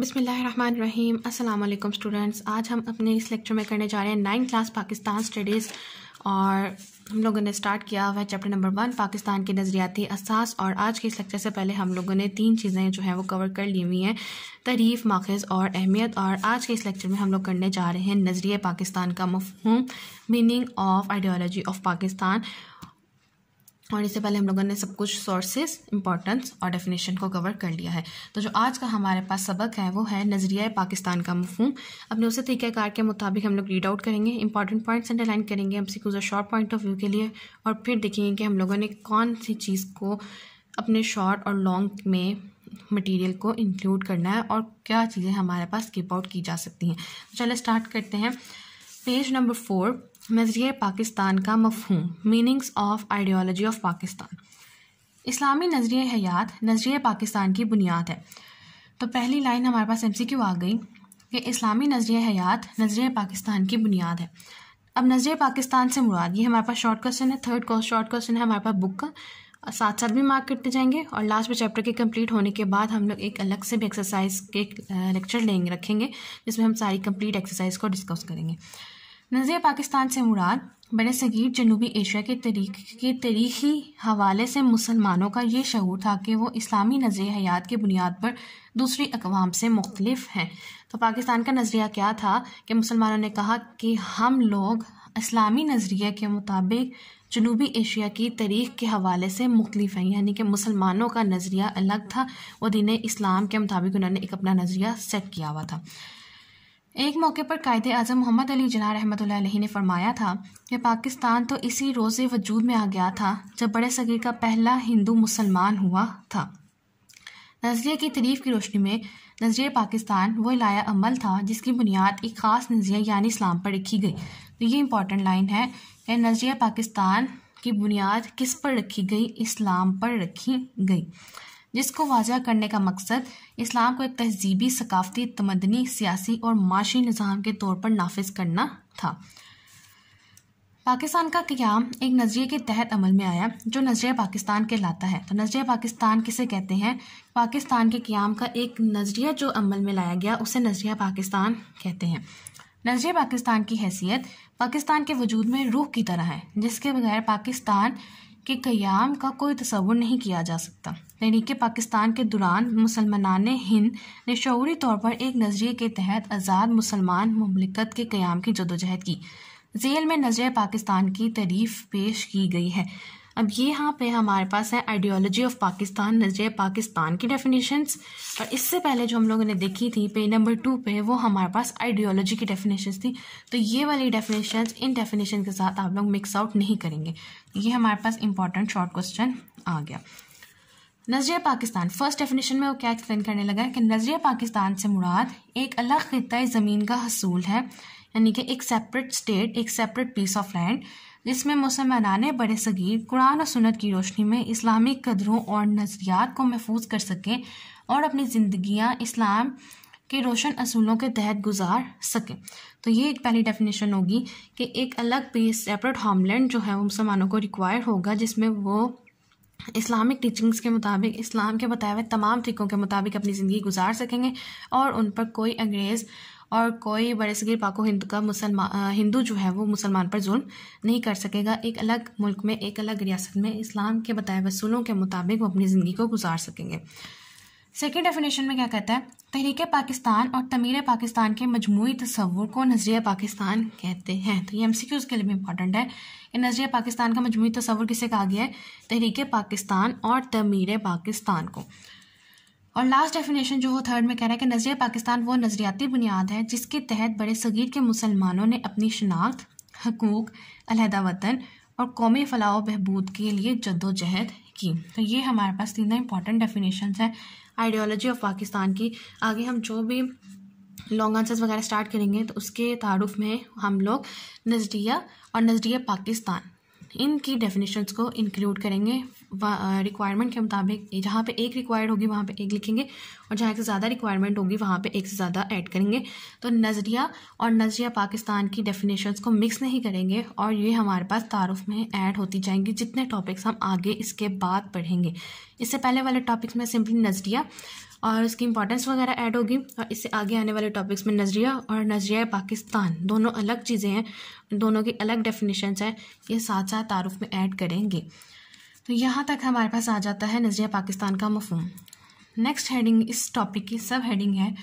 बिसमीम अल्लाम स्टूडेंट्स आज हम अपने इस लेक्चर में करने जा रहे हैं नाइन क्लास पाकिस्तान स्टडीज़ और हम लोगों ने स्टार्ट किया हुआ है चैप्टर नंबर वन पाकिस्तान के नज़रियाती असास और आज के इस लेक्चर से पहले हम लोगों ने तीन चीज़ें जो हैं वो कवर कर ली हुई हैं तारीफ़ माखज़ और अहमियत और आज के इस लेक्चर में हम लोग करने जा रहे हैं नज़रिए पाकिस्तान का मफहूम meaning of ideology of Pakistan और इससे पहले हम लोगों ने सब कुछ सोर्सेस इंपॉर्टेंस और डेफिनेशन को कवर कर लिया है तो जो आज का हमारे पास सबक है वो है नज़रिया पाकिस्तान का मफहम अपने उसे तरीक़ाकार के मुताबिक हम लोग रीड आउट करेंगे इंपॉर्टेंट पॉइंट्स अंडरलाइन करेंगे हमसे कुछ शॉर्ट पॉइंट ऑफ व्यू के लिए और फिर देखेंगे कि हम लोगों ने कौन सी चीज़ को अपने शॉर्ट और लॉन्ग में मटेरियल को इंक्लूड करना है और क्या चीज़ें हमारे पास स्किप आउट की जा सकती हैं तो चलो स्टार्ट करते हैं पेज नंबर फोर नज़रिए पाकिस्तान का मफहम meanings of ideology of Pakistan इस्लामी नज़रिए हयात नज़रिए पाकिस्तान की बुनियाद है तो पहली लाइन हमारे पास एम सी क्यू आ गई कि इस्लामी नज़रिए हयात नज़रिए पाकिस्तान की बुनियाद है अब नज़रिए पाकिस्तान से मुराद ये हमारे पास शॉर्ट क्वेश्चन है थर्ड शॉर्ट क्वेश्चन है हमारे पास बुक का साथ साथ भी मार्क करते जाएंगे और लास्ट में चैप्टर के कंप्लीट होने के बाद हम लोग एक अलग से भी एक्सरसाइज के लेक्चर लेंगे रखेंगे जिसमें हम सारी कंप्लीट एक्सरसाइज को डिस्कस करेंगे नज़र पाकिस्तान से मुराद बड़े सगीर जनूबी एशिया के तरीक के तरीखी हवाले से मुसलमानों का ये शहूर था कि वो इस्लामी नज़र हयात की बुनियाद पर दूसरी अकवाम से मुख्तलिफ हैं तो पाकिस्तान का नज़रिया क्या था कि मुसलमानों ने कहा कि हम लोग इस्लामी नज़रिए के मुताबिक जनूबी एशिया की तरीख के हवाले से मुख्तलिफ हैं यानी कि मुसलमानों का नज़रिया अलग था वो दीन इस्लाम के मुताबिक उन्होंने एक अपना नज़रिया सेट किया हुआ था एक मौके पर कायद अजम मोहम्मद अली जना रहमत ने फरमाया था कि पाकिस्तान तो इसी रोज़ वजूद में आ गया था जब बड़े सगीर का पहला हिंदू मुसलमान हुआ था नज़रिए की तरीफ़ की रोशनी में नज़रिए पाकिस्तान वो लाया अमल था जिसकी बुनियाद एक ख़ास नज़रिया यानी इस्लाम पर रखी गई तो ये इंपॉर्टेंट लाइन है कि नज़रिया पाकिस्तान की बुनियाद किस पर रखी गई इस्लाम पर रखी गई जिसको वाजा करने का मकसद इस्लाम को एक तहजीबी सकाफती तमदनी सियासी और माशी निज़ाम के तौर पर नाफिज करना था पाकिस्तान का क्याम एक नज़रिए के तहत अमल में आया जो नज़रिया पाकिस्तान के लाता है तो नज़रिया पाकिस्तान किसे कहते हैं पाकिस्तान के क्याम का एक नज़रिया जो अमल में लाया गया उसे नज़रिया पाकिस्तान कहते हैं नजरिया पाकिस्तान की हैसियत पाकिस्तान के वजूद में रूह की तरह है जिसके बगैर पाकिस्तान के क़याम का कोई तस्वुर नहीं किया जा सकता तहरीक पाकिस्तान के दौरान मुसलमान हिंद ने शौरी तौर पर एक नज़रिए के तहत आज़ाद मुसलमान ममलिकत के क़्याम की जदोजहद की जेल में नजर पाकिस्तान की तारीफ पेश की गई है अब ये यहाँ पे हमारे पास है आइडियोलॉजी ऑफ पाकिस्तान नजर पाकिस्तान की डेफिनेशंस और इससे पहले जो हम लोगों ने देखी थी पे नंबर टू पे वो हमारे पास आइडियोलॉजी की डेफिनेशंस थी तो ये वाली डेफिनेशंस इन डेफिनेशन के साथ आप लोग मिक्स आउट नहीं करेंगे ये हमारे पास इंपॉर्टेंट शॉर्ट क्वेश्चन आ गया नजरिया पाकिस्तान फर्स्ट डेफिनेशन में वो क्या एक्सप्लेन करने लगा है कि नजरिया पाकिस्तान से मुराद एक अलग खत्ता ज़मीन का हसूल है यानी कि एक सेपरेट स्टेट एक सेपरेट पीस ऑफ लैंड जिसमें मुसलमान बड़े सगीर कुरान और सुनत की रोशनी में इस्लामिक कदरों और नज़रियात को महफूज कर सकें और अपनी ज़िंदियाँ इस्लाम के रोशन असूलों के तहत गुजार सकें तो ये एक पहली डेफिनेशन होगी कि एक अलग पीस सेपरेट होमलैंड जो है वो मुसलमानों को रिक्वायर होगा जिसमें वो इस्लामिक टीचिंग्स के मुताबिक इस्लाम के बताए हुए तमाम तरीक़ों के मुताबिक अपनी ज़िंदगी गुजार सकेंगे और उन पर कोई अंग्रेज़ और कोई बड़े सगीर पाको हिंदू का मुसलमान हिंदू जो है वो मुसलमान पर जुल्म नहीं कर सकेगा एक अलग मुल्क में एक अलग रियासत में इस्लाम के बताए वसूलों के मुताबिक वो अपनी ज़िंदगी को गुजार सकेंगे सेकेंड डेफिनेशन में क्या कहता है तहरीक पाकिस्तान और तमीर पाकिस्तान के मजमू तस्वुर को नजरिया पाकिस्तान कहते हैं तो ये एम सी क्यू के लिए भी इंपॉर्टेंट है कि नजरिया पाकिस्तान का मजमू तस्वुर किसे कहा गया है तहरीक पाकिस्तान और तमीर पाकिस्तान को और लास्ट डेफिनेशन जो वो थर्ड में कह रहा है कि नजरिया पाकिस्तान वो नज़रियाती बुनियाद है जिसके तहत बड़े सगीर के मुसलमानों ने अपनी शनाख्त हकूक़ अलहदा वतन और कौमी फलाह बहबूद के लिए जद्दोजहद की तो ये हमारे पास तीन इंपॉर्टेंट डेफिनेशन हैं आइडियोलॉजी ऑफ पाकिस्तान की आगे हम जो भी लॉन्ग आंसर्स वगैरह स्टार्ट करेंगे तो उसके तारुफ में हम लोग नज़रिया और नज़रिया पाकिस्तान इनकी डेफिनेशंस को इंक्लूड करेंगे रिक्वायरमेंट के मुताबिक जहाँ पे एक रिक्वायर्ड होगी वहाँ पे एक लिखेंगे और जहाँ एक से ज़्यादा रिक्वायरमेंट होगी वहाँ पे एक से ज़्यादा ऐड करेंगे तो नज़रिया और नज़रिया पाकिस्तान की डेफिनेशंस को मिक्स नहीं करेंगे और ये हमारे पास तारुफ में ऐड होती जाएंगी जितने टॉपिक्स हम आगे इसके बाद पढ़ेंगे इससे पहले वाले टॉपिक्स में सिंपली नज़रिया और उसकी इंपॉर्टेंस वगैरह ऐड होगी और इससे आगे आने वाले टॉपिक्स में नज़रिया और नज़रिया पाकिस्तान दोनों अलग चीज़ें हैं दोनों की अलग डेफिनेशंस हैं ये साथ साथ तारुफ में ऐड करेंगे तो यहाँ तक हमारे पास आ जाता है नज़रिया पाकिस्तान का मफहम नेक्स्ट हेडिंग इस टॉपिक की सब हेडिंग है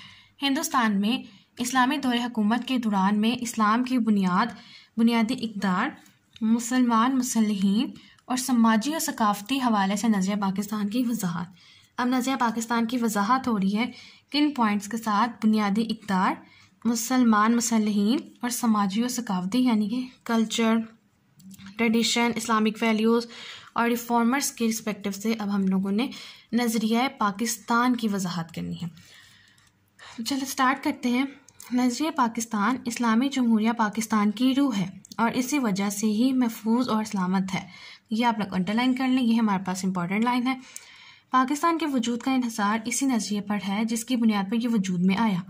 हिंदुस्तान में इस्लामी दौर हकूमत के दौरान में इस्लाम की बुनियाद बुनियादी इकदार मुसलमान मुसलहन और समाजी और सकाफती हवाले से नज़रिया पाकिस्तान की वजाहत अब नज़रिया पाकिस्तान की वजाहत हो रही है किन पॉइंट्स के साथ बुनियादी इकदार मुसलमान मसलहन और समाजी और सकाफती यानी कि कल्चर ट्रेडिशन इस्लामिक वैल्यूज़ और रिफॉर्मर्स के रिस्पेक्टिव से अब हम लोगों ने नज़रिया पाकिस्तान की वजाहत करनी है चलो स्टार्ट करते हैं नजरिया पाकिस्तान इस्लामी जमहूरिया पाकिस्तान की रूह है और इसी वजह से ही महफूज और सलामत है ये आप लोग अंडरलाइन कर लें ये हमारे पास इंपॉर्टेंट लाइन है पाकिस्तान के वजूद का इहिसार इसी नज़रिए पर है जिसकी बुनियाद पर यह वजूद में आया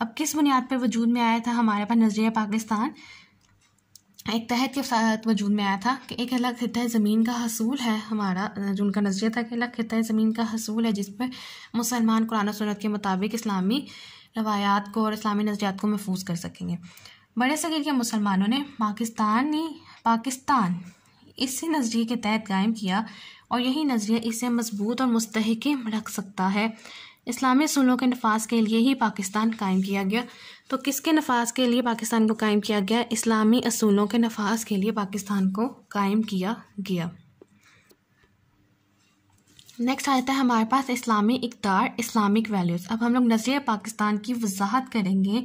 अब किस बुनियाद पर वजूद में आया था हमारे पास नज़रिया पाकिस्तान एक तहत के साथ वजूद में आया था कि एक अलग खिता ज़मीन का हसूल है हमारा जो उनका नज़रिया था कि अलग खिता ज़मीन का हसूल है जिस पर मुसलमान कुरान सूरत के मुताबिक इस्लामी रवायात को और इस्लामी नज़रियात को महफूज कर सकेंगे बड़े सगीर के मुसलमानों ने पाकिस्तानी पाकिस्तान इसी नज़रिए के तहत कायम किया और यही नज़रिया इसे मजबूत और मस्तकम रख सकता है इस्लामी असूलों के नफाज के लिए ही पाकिस्तान कायम किया गया तो किसके नफाज के लिए पाकिस्तान को कायम किया गया इस्लामी असूलों के नफाज के लिए पाकिस्तान को कायम किया गया नेक्स्ट आ जाता है हमारे पास इस्लामी इकदार इस्लामिक वैल्यूज़ अब हम लोग नजरिया पाकिस्तान की वजाहत करेंगे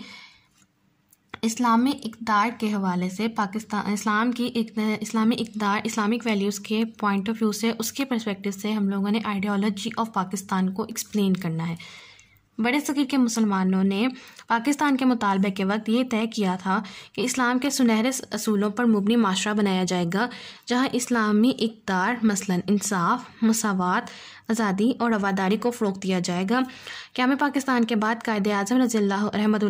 इस्लामी इकदार के हवाले से पाकिस्तान इस्लाम की इस्लामी इकदार इस्लामिक वैल्यूज़ के पॉइंट ऑफ व्यू से उसके परस्पेक्टिव से हम लोगों ने आइडियोलॉजी ऑफ पाकिस्तान को एक्सप्लेन करना है बड़े सगीर के मुसलमानों ने पाकिस्तान के मुतालबे के वक्त ये तय किया था कि इस्लाम के सुनहरे असूलों पर मुबनी माशरा बनाया जाएगा जहाँ इस्लामी इकदार मसलन इंसाफ मसावत आज़ादी और रवादारी को फ़रोग दिया जाएगा क्या में पाकिस्तान के बाद कायद अजम रजील रहमत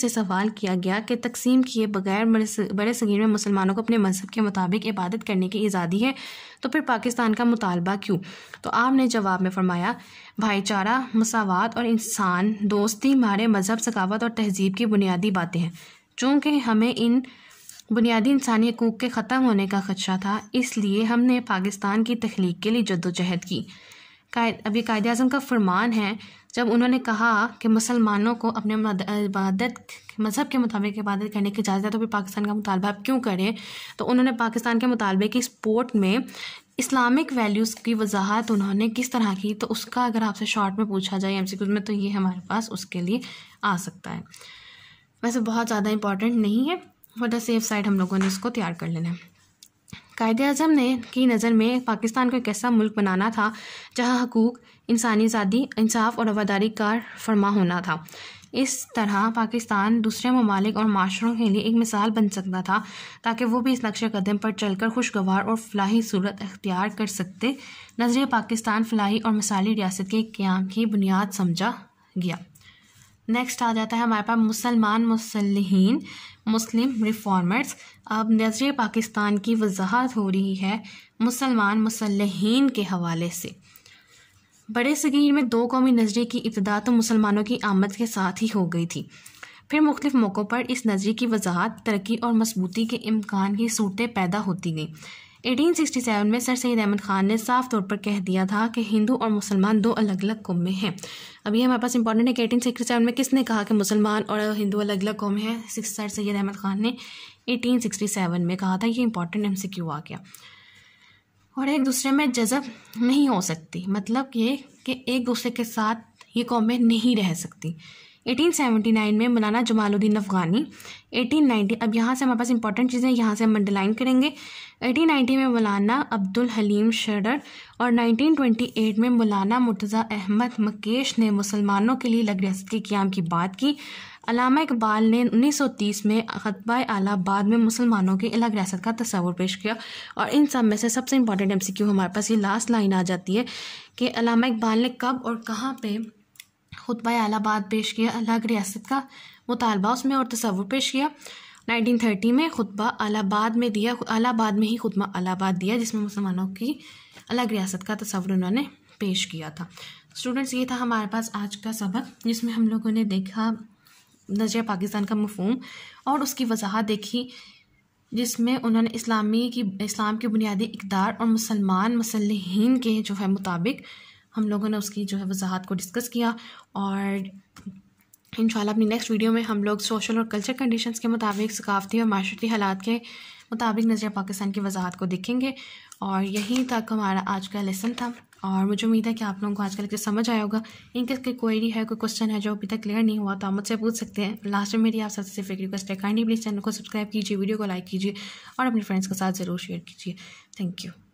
से सवाल किया गया कि तकसीम किए बगैर बड़े सगीर में मुसलमानों को अपने मजहब के मुताबिक इबादत करने की आज़ादी है तो फिर पाकिस्तान का मुतालबा क्यों तो आपने जवाब में फरमाया भाईचारा मसावत और इंसान दोस्ती हमारे मजहब सकावत और तहजीब की बुनियादी बातें हैं चूँकि हमें इन बुनियादी इंसानी हकूक़ के ख़त्म होने का खदशा था इसलिए हमने पाकिस्तान की तख्लीक के लिए जद्दोजहद की का अभी कायद अजम का फरमान है जब उन्होंने कहा कि मुसलमानों को अपने इबादत मज़हब के मुताबिक इबादत करने की इजाज़त है तो फिर पाकिस्तान का मुतालबा आप क्यों करें तो उन्होंने पाकिस्तान के मुतालबे की स्पोर्ट में इस्लामिक वैल्यूज़ की वजाहत उन्होंने किस तरह की तो उसका अगर आपसे शॉर्ट में पूछा जाए एम में तो ये हमारे पास उसके लिए आ सकता है वैसे बहुत ज़्यादा इंपॉर्टेंट नहीं है बट द सेफ साइड हम लोगों ने इसको तैयार कर लेना है कायद अजम ने की नज़र में पाकिस्तान को एक ऐसा मुल्क बनाना था जहाँ हकूक़ इंसानी आज़ादी इंसाफ और रवादारी का फरमा होना था इस तरह पाकिस्तान दूसरे ममालिक और माशरों के लिए एक मिसाल बन सकता था ताकि वो भी इस नक्शे कदम पर चलकर खुशगवार और फलाही सूरत अख्तियार कर सकते नजर पाकिस्तान फलाही और मिसाली रियासत के क्याम की बुनियाद समझा गया नेक्स्ट आ जाता है हमारे पास मुसलमान मुसलहन मुस्लिम रिफॉर्मर्स अब नजर पाकिस्तान की वजाहत हो रही है मुसलमान मुसलहन के हवाले से बड़े सगीर में दो कौमी नजरिए की इब्तदा तो मुसलमानों की आमद के साथ ही हो गई थी फिर मुख्तफ मौक़ों पर इस नजरिए की वजाहत तरक्की और मजबूती के इम्कान की सूरतें पैदा होती गईं 1867 में सर सैद अहमद ख़ान ने साफ तौर पर कह दिया था कि हिंदू और मुसलमान दो अलग अलग कौमें हैं अभी हमारे पास इंपॉर्टेंट है कि एटीन सिक्सटी सेवन में किसने कहा कि मुसलमान और हिंदू अलग अलग कौमे हैं सर सैद अहमद ख़ान ने 1867 में कहा था ये इंपॉर्टेंट एम सी क्यू आ गया और एक दूसरे में जजब नहीं हो सकती मतलब ये कि एक दूसरे के साथ ये कौमें नहीं रह सकती 1879 में मौलाना जमालुद्दीन अफ़गानी 1890 अब यहाँ से हमारे पास इंपॉर्टेंट चीज़ें यहाँ से हम अंडरलाइन करेंगे 1890 में मौलाना अब्दुल हलीम शरर और 1928 में मौलाना मुर्तज़ा अहमद मकेश ने मुसलमानों के लिए लग रियासत के क्याम की बात की अलामा इकबाल ने 1930 में खतबा आलाबाद में मुसलमानों के अलग रियासत का तस्वुर पेश किया और इन सब में से सबसे इम्पॉर्टेंट एम हमारे पास ये लास्ट लाइन आ जाती है कि अलामा इकबाल ने कब और कहाँ पर खुतबा आलाबाद पेश किया अलग रियासत का मुतालबा उसमें और तस्वुर पेश किया 1930 में खुतबा अलाहाबाद में दिया अलाहाबाद में ही खुतबा अलाबाद दिया जिसमें मुसलमानों की अलग रियासत का तस्वुर उन्होंने पेश किया था तो स्टूडेंट्स ये था हमारे पास आज का सबक जिसमें हम लोगों ने देखा नजर पाकिस्तान का मफहम और उसकी वजाहत देखी जिसमें उन्होंने इस्लामी की इस्लाम के बुनियादी इकदार और मुसलमान मसलहन के जो है मुताबिक हम लोगों ने उसकी जो है वजाहत को डिस्कस किया और इन अपनी नेक्स्ट वीडियो में हम लोग सोशल और कल्चर कंडीशंस के मुताबिक सकाफती और माशरती हालात के मुताबिक नजर पाकिस्तान की वजाहत को देखेंगे और यहीं तक हमारा आज का लेसन था और मुझे उम्मीद है कि आप लोगों को आज का लेक्चर समझ आया होगा इनकेस कोई क्वेरी है कोई क्वेश्चन है जो अभी तक क्लियर नहीं हुआ तो आप मुझसे पूछ सकते हैं लास्ट में मेरी आप सबसे सिर्फ एक रिक्वेस्ट है काइंडली प्लीज़ चैनल को सब्सक्राइब कीजिए वीडियो को लाइक कीजिए और अपने फ्रेंड्स के साथ ज़रूर शेयर कीजिए थैंक यू